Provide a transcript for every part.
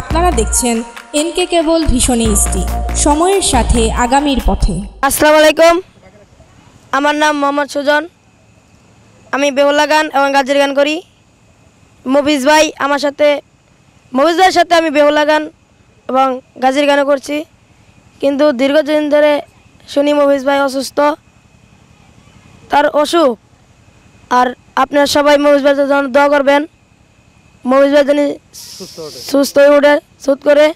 আপনারা দেখছেন এনকে কেবল ভীষণ ইস্টি সময়ের সাথে আগামীর পথে আসসালামু আলাইকুম আমার নাম মোহাম্মদ সুজন আমি বেহুলা গান এবং গাজির গান করি মবিজ ভাই আমার সাথে মফিজ ভাইয়ের সাথে আমি বেহুলা গান এবং গাজির গানও করছি কিন্তু দীর্ঘদিন ধরে শুনি মফিজ ভাই অসুস্থ তার অসুখ আর আপনারা সবাই মবিজ ভাই দোয়া করবেন মহিষবাই যেন সুস্থ হয়ে উঠে সুস্থ করে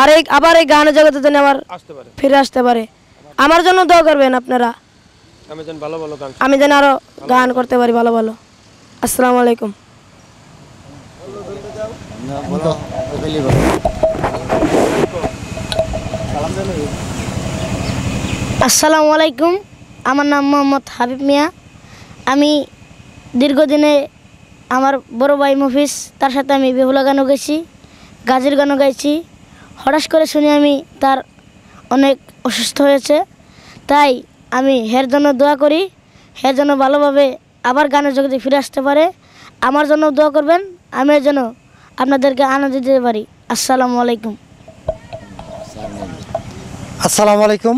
আর এই আবার এই গানের জগতে যেন আবার ফিরে আসতে পারে আমার জন্য দোয়া করবেন আপনারা আমি যেন আরো গান করতে পারি ভালো ভালো আসসালামু আলাইকুম আসসালামু আলাইকুম আমার নাম মোহাম্মদ হাবিব মিয়া আমি দীর্ঘদিনে আমার বড় ভাই মফিস তার সাথে আমি বেহুলা গানও গেছি গাজের গানও গাইছি হঠাৎ করে শুনি আমি তার অনেক অসুস্থ হয়েছে তাই আমি হের জন্য দোয়া করি হের জন্য ভালোভাবে আবার গানের জগতে ফিরে আসতে পারে আমার জন্য দোয়া করবেন আমি যেন আপনাদেরকে আনন্দ দিতে পারি আসসালামু আলাইকুম আসসালামু আলাইকুম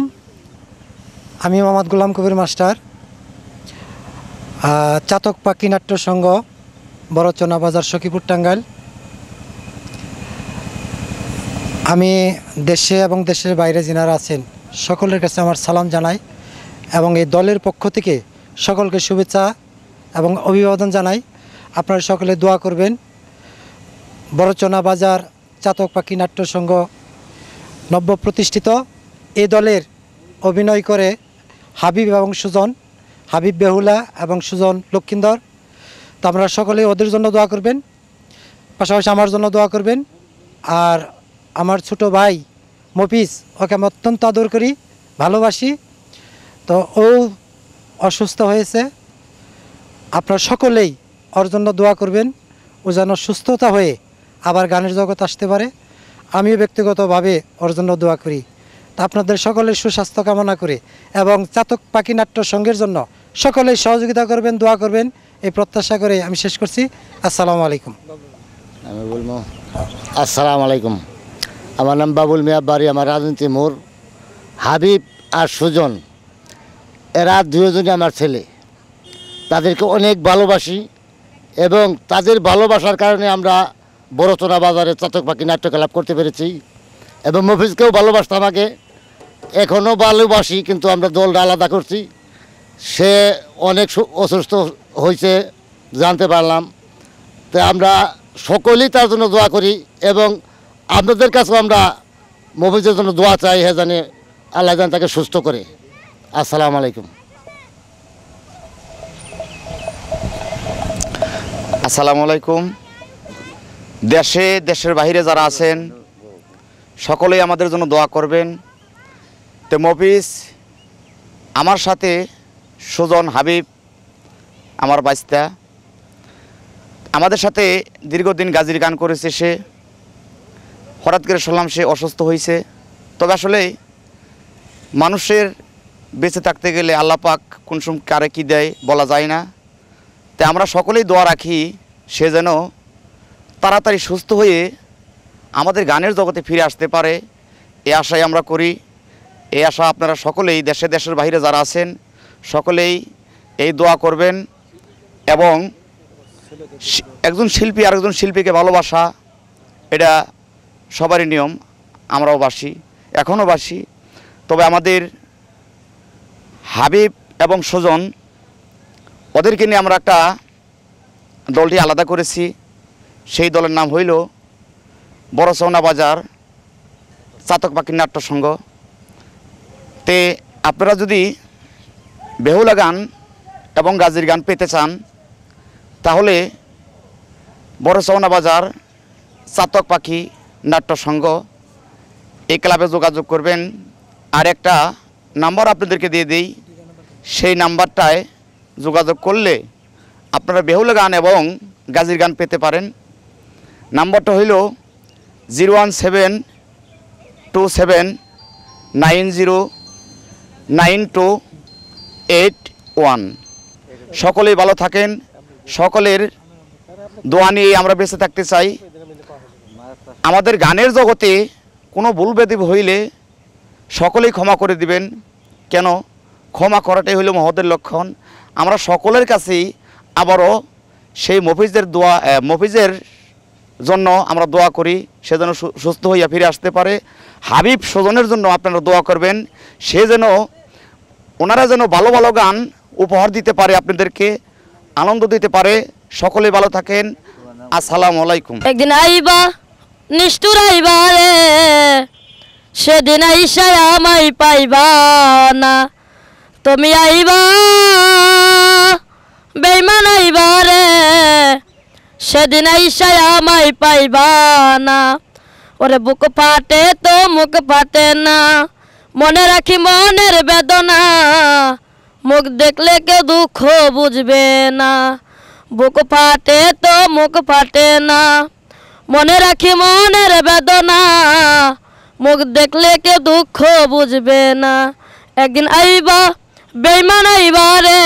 আমি মোহাম্মদ গুলাম কবির মাস্টার চাতক পাখি নাট্য সংঘ বড় বাজার সখীপুর টাঙ্গাইল আমি দেশে এবং দেশের বাইরে যিনারা আছেন সকলের কাছে আমার সালাম জানাই এবং এই দলের পক্ষ থেকে সকলকে শুভেচ্ছা এবং অভিবাদন জানাই আপনারা সকলে দোয়া করবেন বড়চনা বাজার চাতক পাখি নাট্য সংঘ নব্য প্রতিষ্ঠিত এ দলের অভিনয় করে হাবিব এবং সুজন হাবিব বেহুলা এবং সুজন লক্ষিন্দর তো আপনারা সকলে ওদের জন্য দোয়া করবেন পাশাপাশি আমার জন্য দোয়া করবেন আর আমার ছোট ভাই মফিস ওকে আমি অত্যন্ত আদর করি ভালোবাসি তো ও অসুস্থ হয়েছে আপনারা সকলেই ওর জন্য দোয়া করবেন ও যেন সুস্থতা হয়ে আবার গানের জগৎ আসতে পারে আমিও ব্যক্তিগতভাবে ওর জন্য দোয়া করি তা আপনাদের সকলের সুস্বাস্থ্য কামনা করে এবং চাতক পাখি নাট্য সঙ্গের জন্য সকলেই সহযোগিতা করবেন দোয়া করবেন এই প্রত্যাশা করে আমি শেষ করছি আসসালামু আলাইকুম আমি বলবো আসসালামু আলাইকুম আমার নাম বাবুল মিয়া বাড়ি আমার রাজনীতি মোর হাবিব আর সুজন এরা দুজনই আমার ছেলে তাদেরকে অনেক ভালোবাসি এবং তাদের ভালোবাসার কারণে আমরা বড়চোনা বাজারে চাতক পাখি নাট্যকলাপ করতে পেরেছি এবং মফিজকেও ভালোবাসতাম আমাকে এখনও ভালোবাসি কিন্তু আমরা দলটা আলাদা করছি সে অনেক অসুস্থ হয়েছে জানতে পারলাম তো আমরা সকলেই তার জন্য দোয়া করি এবং আপনাদের কাছেও আমরা মোবাইলের জন্য দোয়া চাই হ্যাঁ জানে আল্লাহ জান তাকে সুস্থ করে আসসালামু আলাইকুম আসসালামু আলাইকুম দেশে দেশের বাহিরে যারা আছেন সকলেই আমাদের জন্য দোয়া করবেন তো মফিস আমার সাথে সুজন হাবিব আমার বাইস্তা আমাদের সাথে দীর্ঘদিন গাজির গান করেছে সে হঠাৎ করে শুনলাম সে অসুস্থ হয়েছে তবে আসলে মানুষের বেঁচে থাকতে গেলে আল্লাপাক কোন সময় কারে কী দেয় বলা যায় না তাই আমরা সকলেই দোয়া রাখি সে যেন তাড়াতাড়ি সুস্থ হয়ে আমাদের গানের জগতে ফিরে আসতে পারে এ আশাই আমরা করি এ আশা আপনারা সকলেই দেশে দেশের বাইরে যারা আছেন সকলেই এই দোয়া করবেন এবং একজন শিল্পী আর একজন শিল্পীকে ভালোবাসা এটা সবারই নিয়ম আমরাও বাসি এখনও বাসি তবে আমাদের হাবিব এবং সুজন ওদেরকে নিয়ে আমরা একটা দলটি আলাদা করেছি সেই দলের নাম হইল বড়সৌনা বাজার চাতক পাখির নাট্য সংঘ তে আপনারা যদি বেহুলা গান এবং গাজির গান পেতে চান তাহলে বড়সওনা বাজার চাতক পাখি নাট্য সংঘ এই ক্লাবে যোগাযোগ করবেন আর একটা নাম্বার আপনাদেরকে দিয়ে দিই সেই নাম্বারটায় যোগাযোগ করলে আপনারা বেহুলা গান এবং গাজির গান পেতে পারেন নাম্বারটা হইল zero one seven two seven nine zero nine two eight one সকলেই ভালো থাকেন সকলের দোয়া নিয়ে আমরা বেঁচে থাকতে চাই আমাদের গানের জগতে কোনো ভুল বেদিব হইলে সকলেই ক্ষমা করে দিবেন কেন ক্ষমা করাটাই হইল মহদের লক্ষণ আমরা সকলের কাছেই আবারও সেই মফিজের দোয়া মফিজের জন্য আমরা দোয়া করি সে যেন সুস্থ হইয়া ফিরে আসতে পারে হাবিব স্বজনের জন্য আপনারা দোয়া করবেন সে যেন ওনারা যেন ভালো ভালো গান উপহার দিতে পারে আপনাদেরকে আনন্দ দিতে পারে সকলে ভালো থাকেন আসসালাম আলাইকুম একদিন আইবা নিষ্ঠুর আইবা রে সেদিন আইসা আমাই পাইবা না তুমি আইবা বেমান আইবা রে সেদিন আইসা আমাই পাইবা না ওরে বুক ফাটে তো মুখ ফাটে না মনে রাখি মনের বেদনা মুখ দেখলে কেউ দুঃখ বুঝবে না বুক ফাটে তো মুখ ফাটে না মনে রাখি মনের বেদনা মুখ দেখলে কেউ দুঃখ বুঝবে না একদিন আইবা বেইমান আইবা রে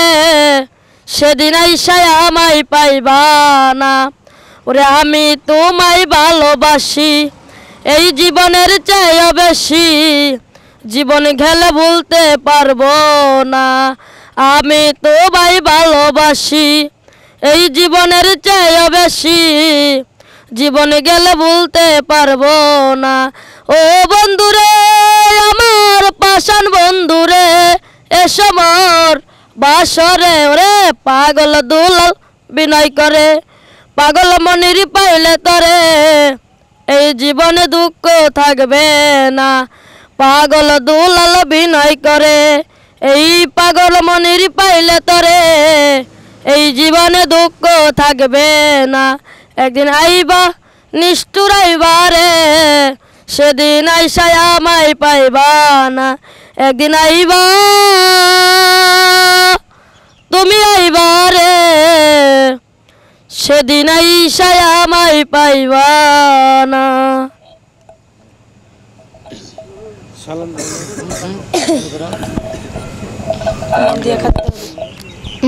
সেদিন আইসায় আমাই পাইবা না ওরে আমি তোমায় ভালোবাসি এই জীবনের চেয়ে বেশি জীবন খেলে ভুলতে পারবো না আমি তো ভাই ভালোবাসি এই জীবনের চেয়ে বেশি জীবন গেলে বলতে পারবো না ও বন্ধুরে আমার পাশান বন্ধুরে এসমর বাসরে ওরে পাগল দুলাল বিনয় করে পাগল মনির পাইলে তরে এই জীবনে দুঃখ থাকবে না পাগল দুলাল বিনয় করে এই পাগল মনির পাইলে তরে এই জীবনে দুঃখ থাকবে না একদিন আইবা নিষ্ঠুর আইবা রে সেদিন আইসায় আমায় পাইবা না একদিন আইবা তুমি আইবা রে সেদিন আইসায় আমায় পাইবা না সালাম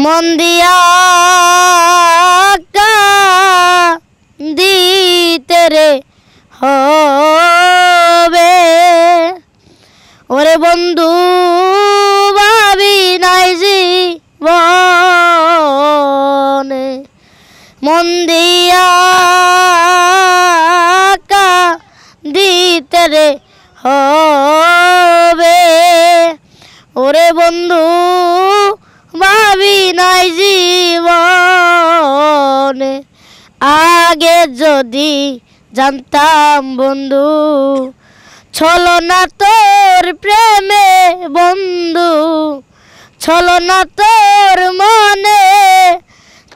মন দিয়া দিতে রে হবে ওরে বন্ধু ভাবি নাই জীবনে মন দিয়া দিতে রে হবে ওরে বন্ধু ভাবি নাই জীবনে আগে যদি জানতাম বন্ধু ছলো না তোর প্রেমে বন্ধু ছলো না তোর মনে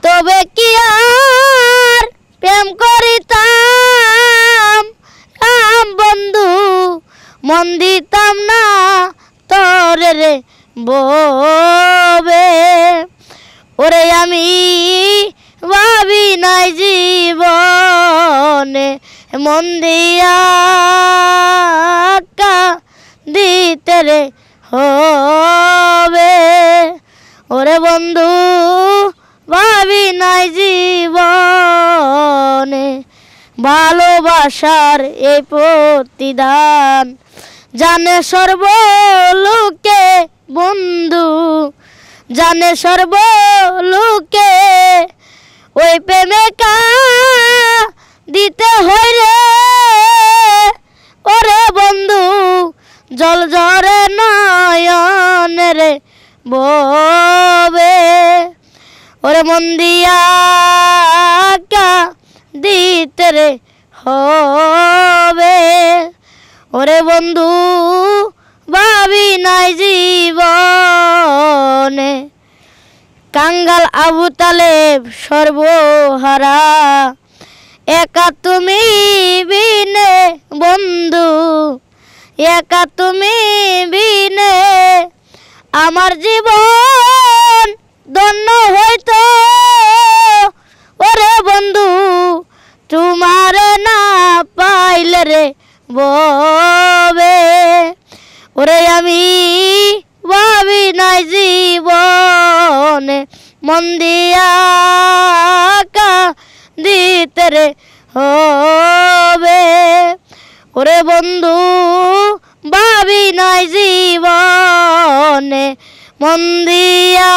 তবে কি আর হবে ওরে বন্ধু ভাবি নাই জীবনে ভালোবাসার এই প্রতিদান জানে সর্বলোকে বন্ধু জানে সর্বলোকে ওই কা কাঙ্গাল আবু তালেব সর্বহারা একা তুমি বিনে বন্ধু একা তুমি বিনে আমার জীবন ধন্য হইতো ওরে বন্ধু তোমার না পাইলে রে বে ওরে আমি মন্দিয়া দিয়া দিতে হবে ওরে বন্ধু ভাবি নাই জীবনে মন্দিয়া